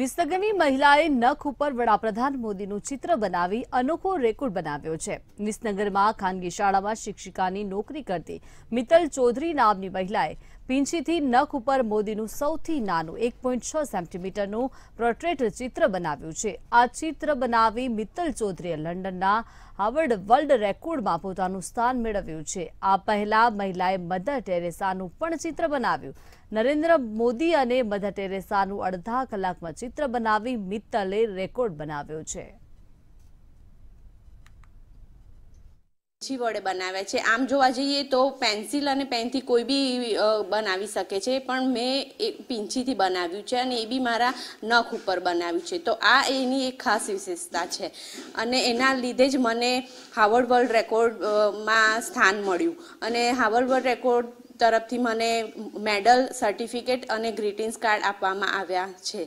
વિસર્ગની મહિલાએ નખ ઉપર વડાપ્રધાન મોદીનું ચિત્ર બનાવી અનોખો રેકોર્ડ બનાવ્યો છે વિસનગરમાં ખાનગી શાળામાં શિક્ષિકાની નોકરી કરતી મિત્તલ ચૌધરી નામની મહિલાએ પીંછીથી નખ ઉપર મોદીનું સૌથી નાનું એક પોઈન્ટ છ સેન્ટીમીટરનું પોર્ટ્રેટ ચિત્ર બનાવ્યું છે આ ચિત્ર બનાવી મિત્તલ ચૌધરીએ લંડનના હાવર્ડ વર્લ્ડ રેકોર્ડમાં પોતાનું સ્થાન મેળવ્યું છે આ પહેલા મહિલાએ મધર ટેરેસાનું પણ ચિત્ર બનાવ્યું નરેન્દ્ર મોદી અને મધર ટેરેસાનું અડધા કલાકમાં ચિત્ર બનાવી મિત્તલે રેકોર્ડ બનાવ્યો છે જી વડે બનાવ્યા છે આમ જોવા જઈએ તો પેન્સિલ અને પેનથી કોઈ બી બનાવી શકે છે પણ મેં એક પીંછીથી બનાવ્યું છે અને એ બી મારા નખ ઉપર બનાવ્યું છે તો આ એની એક ખાસ વિશેષતા છે અને એના લીધે જ મને હાવર્ડ વર્લ્ડ રેકોર્ડમાં સ્થાન મળ્યું અને હાવર્ડ વર્લ્ડ રેકોર્ડ તરફથી મને મેડલ સર્ટિફિકેટ અને ગ્રીટિંગ્સ કાર્ડ આપવામાં આવ્યા છે